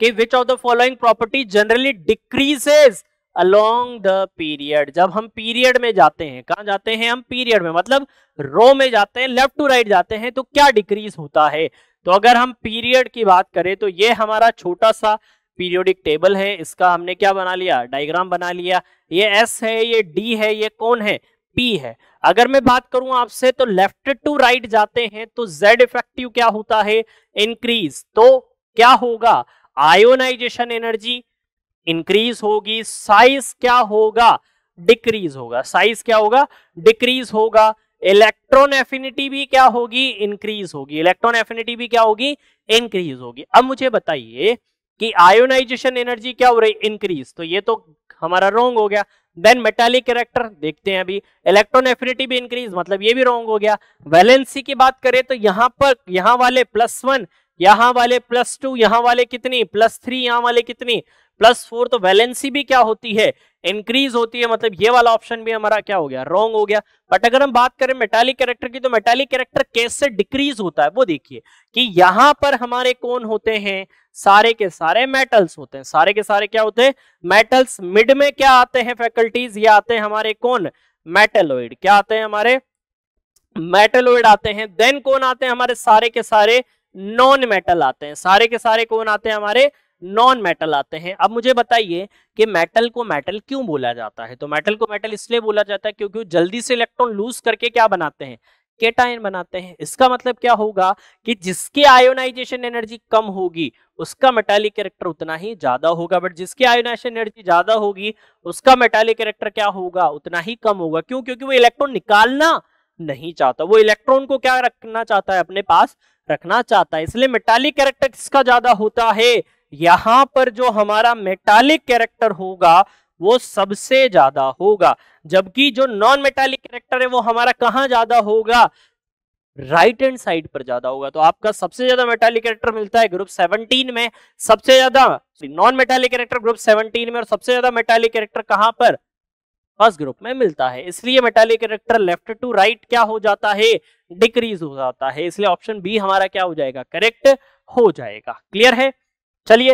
कि which of the following property generally decreases along the period जब हम period में जाते हैं कहा जाते हैं हम पीरियड में मतलब रो में जाते हैं लेफ्ट टू राइट जाते हैं तो क्या डिक्रीज होता है तो अगर हम पीरियड की बात करें तो ये हमारा छोटा सा पीरियोडिक टेबल है इसका हमने क्या बना लिया डायग्राम बना लिया ये एस है ये डी है ये कौन है पी है अगर मैं बात करूं आपसे तो लेफ्ट टू राइट जाते हैं तो जेड इफेक्टिव क्या होता है इंक्रीज तो क्या होगा आयोनाइजेशन एनर्जी इंक्रीज होगी साइज क्या होगा डिक्रीज होगा साइज क्या होगा डिक्रीज होगा इलेक्ट्रॉन एफिनिटी भी क्या होगी इंक्रीज होगी इलेक्ट्रॉन एफिनिटी भी क्या होगी इंक्रीज होगी अब मुझे बताइए कि आयोनाइजेशन एनर्जी क्या हो रही इंक्रीज तो ये तो हमारा रॉन्ग हो गया देन मेटालिक कैरेक्टर देखते हैं अभी इलेक्ट्रॉन एफिनिटी भी इंक्रीज मतलब ये भी रॉन्ग हो गया वैलेंसी की बात करें तो यहां पर यहां वाले प्लस वन यहां वाले प्लस टू यहां वाले कितनी प्लस थ्री यहां वाले कितनी प्लस फोर तो वैलेंसी भी क्या होती है इंक्रीज होती है मतलब ये वाला ऑप्शन भी हमारा क्या हो गया रॉन्ग हो गया बट अगर हम बात करें मेटालिक कैरेक्टर की तो मेटालिक कैरेक्टर कैसे डिक्रीज होता है वो देखिए कि यहां पर हमारे कौन होते हैं सारे के सारे मेटल्स होते हैं सारे के सारे क्या होते हैं मेटल्स मिड में क्या आते हैं फैकल्टीज ये आते हैं हमारे कौन मेटेलोइड क्या आते हैं हमारे मेटेलोइड आते हैं देन कौन आते हैं हमारे सारे के सारे नॉन मेटल आते हैं सारे के सारे कौन आते हैं हमारे नॉन मेटल आते हैं अब मुझे बताइए कि मेटल को मेटल क्यों बोला जाता है तो मेटल को मेटल इसलिए बोला जाता है क्योंकि जल्दी से इलेक्ट्रॉन लूज करके क्या बनाते हैं केटाइन बनाते हैं इसका मतलब क्या होगा कि जिसकी आयोनाइजेशन एनर्जी कम होगी उसका मेटालिक कैरेक्टर उतना ही ज्यादा होगा बट जिसकी आयोनाइजेशन एनर्जी ज्यादा होगी उसका मेटालिक कैरेक्टर क्या होगा उतना ही कम होगा क्यों क्योंकि वो इलेक्ट्रॉन निकालना नहीं चाहता वो इलेक्ट्रॉन को क्या रखना चाहता है अपने पास रखना चाहता है इसलिए मेटालिक कैरेक्टर किसका ज्यादा होता है यहां पर जो हमारा मेटालिक कैरेक्टर होगा वो सबसे ज्यादा होगा जबकि जो नॉन मेटालिक कैरेक्टर है वो हमारा कहां ज्यादा होगा राइट हैंड साइड पर ज्यादा होगा तो आपका सबसे ज्यादा मेटालिक कैरेक्टर मिलता है ग्रुप 17 में सबसे ज्यादा नॉन मेटालिक कैरेक्टर ग्रुप 17 में और सबसे ज्यादा मेटालिक कैरेक्टर कहां पर फर्स्ट ग्रुप में मिलता है इसलिए metallic character left to right क्या हो जाता है डिक्रीज हो जाता है इसलिए ऑप्शन बी हमारा क्या हो जाएगा करेक्ट हो जाएगा क्लियर है चलिए